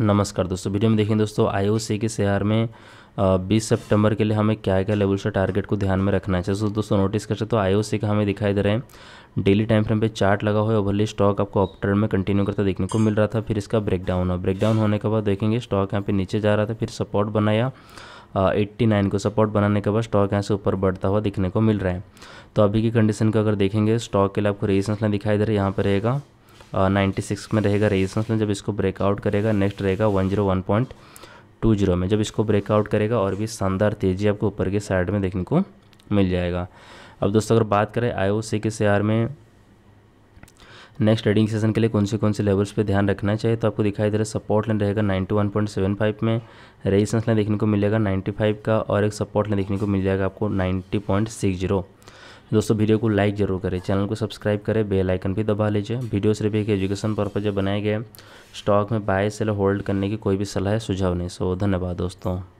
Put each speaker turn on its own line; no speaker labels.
नमस्कार दोस्तों वीडियो में देखें दोस्तों आईओसी के शेयर में 20 सितंबर के लिए हमें क्या क्या लेवल से टारगेट को ध्यान में रखना है जैसे दोस्तों नोटिस कर सकते तो आईओसी का हमें दिखाई दे रहे हैं डेली टाइम फ्रेम पे चार्ट लगा हुआ है ओवरली स्टॉक आपको अपट्रेंड में कंटिन्यू करता देखने को मिल रहा था फिर इसका ब्रेकडाउन हो ब्रेकडाउन होने के बाद देखेंगे स्टॉक यहाँ पर नीचे जा रहा था फिर सपोर्ट बनाया एट्टी नाइन को सपोर्ट बनाने के बाद स्टॉक यहाँ से ऊपर बढ़ता हुआ दिखने को मिल रहा है तो अभी की कंडीशन को अगर देखेंगे स्टॉक के लिए आपको रेजिस्टेंस लाइन दिखाई दे रहा है यहाँ पर रहेगा नाइन्टी सिक्स में रहेगा रेजिस्टेंस में जब इसको ब्रेकआउट करेगा नेक्स्ट रहेगा one zero one point two zero में जब इसको ब्रेकआउट करेगा और भी शानदार तेज़ी आपको ऊपर के साइड में देखने को मिल जाएगा अब दोस्तों अगर बात करें आई ओ के शेयर में नेक्स्ट ट्रेडिंग सेशन के लिए कौन से कौन से लेवल्स पे ध्यान रखना चाहिए तो आपको दिखाई दे रहा है सपोर्ट लाइन रहेगा 91.75 में रेजिस्टेंस लाइन देखने को मिलेगा 95 का और एक सपोर्ट लाइन देखने को मिल जाएगा आपको 90.60 दोस्तों वीडियो को लाइक जरूर करें चैनल को सब्सक्राइब करें बेल आइकन भी दबा लीजिए वीडियो सिर्फ एक एजुकेशन पर्पज जब बनाए गए स्टॉक में बाय सेल होल्ड करने की कोई भी सलाह सुझाव नहीं सो धन्यवाद दोस्तों